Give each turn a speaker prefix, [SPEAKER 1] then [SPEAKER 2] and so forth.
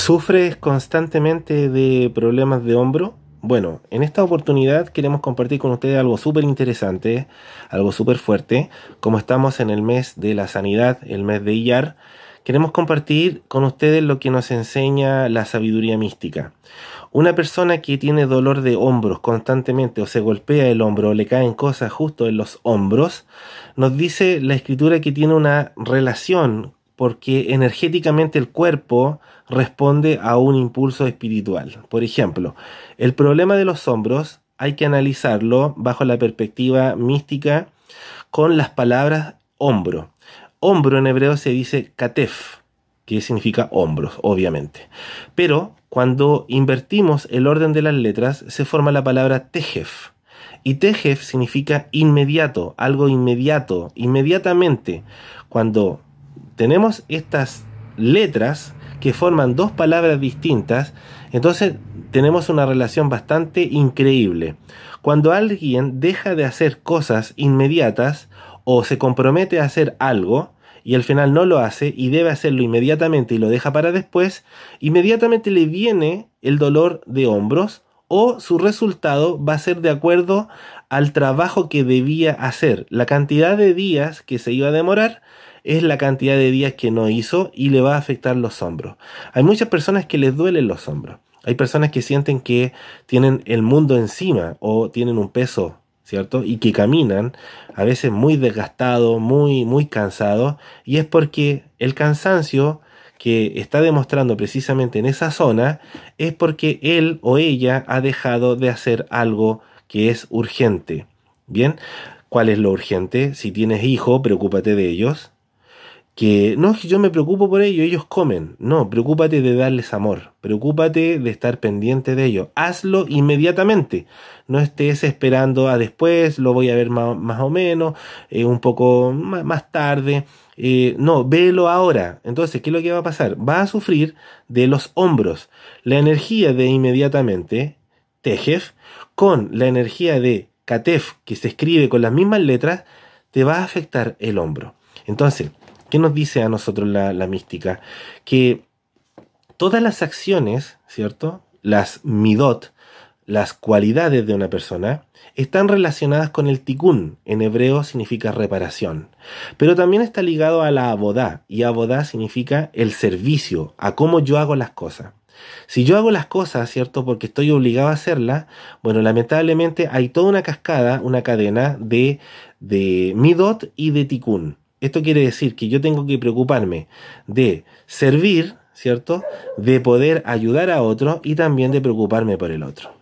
[SPEAKER 1] ¿Sufres constantemente de problemas de hombro? Bueno, en esta oportunidad queremos compartir con ustedes algo súper interesante, algo súper fuerte. Como estamos en el mes de la sanidad, el mes de Iyar. queremos compartir con ustedes lo que nos enseña la sabiduría mística. Una persona que tiene dolor de hombros constantemente o se golpea el hombro o le caen cosas justo en los hombros, nos dice la escritura que tiene una relación porque energéticamente el cuerpo responde a un impulso espiritual. Por ejemplo, el problema de los hombros hay que analizarlo bajo la perspectiva mística con las palabras hombro. Hombro en hebreo se dice katef, que significa hombros, obviamente. Pero cuando invertimos el orden de las letras, se forma la palabra tejef. Y tejef significa inmediato, algo inmediato, inmediatamente. Cuando tenemos estas letras que forman dos palabras distintas, entonces tenemos una relación bastante increíble. Cuando alguien deja de hacer cosas inmediatas o se compromete a hacer algo, y al final no lo hace y debe hacerlo inmediatamente y lo deja para después, inmediatamente le viene el dolor de hombros o su resultado va a ser de acuerdo al trabajo que debía hacer, la cantidad de días que se iba a demorar es la cantidad de días que no hizo y le va a afectar los hombros. Hay muchas personas que les duelen los hombros. Hay personas que sienten que tienen el mundo encima o tienen un peso, ¿cierto? Y que caminan a veces muy desgastado, muy muy cansado y es porque el cansancio que está demostrando precisamente en esa zona es porque él o ella ha dejado de hacer algo que es urgente. Bien, ¿cuál es lo urgente? Si tienes hijo, preocúpate de ellos, que no yo me preocupo por ello... ellos comen. No, preocúpate de darles amor, preocúpate de estar pendiente de ellos. Hazlo inmediatamente. No estés esperando a después, lo voy a ver más, o menos, eh, un poco más, tarde. Eh, no, velo ahora. Entonces, ¿qué es lo que va a pasar? Va a sufrir de los hombros. La energía de inmediatamente, Tejef, con la energía de Katef, que se escribe con las mismas letras, te va a afectar el hombro. Entonces, ¿Qué nos dice a nosotros la, mística? Que todas las acciones, ¿cierto? Las midot, las cualidades de una persona están relacionadas con el tikkun, en hebreo significa reparación, pero también está ligado a la abodá, y abodá significa el servicio, a cómo yo hago las cosas. Si yo hago las cosas, ¿cierto? Porque estoy obligado a hacerlas, bueno, lamentablemente hay toda una cascada, una cadena de, de midot y de tikkun. Esto quiere decir que yo tengo que preocuparme de servir, ¿cierto? De poder ayudar a otro y también de preocuparme por el otro.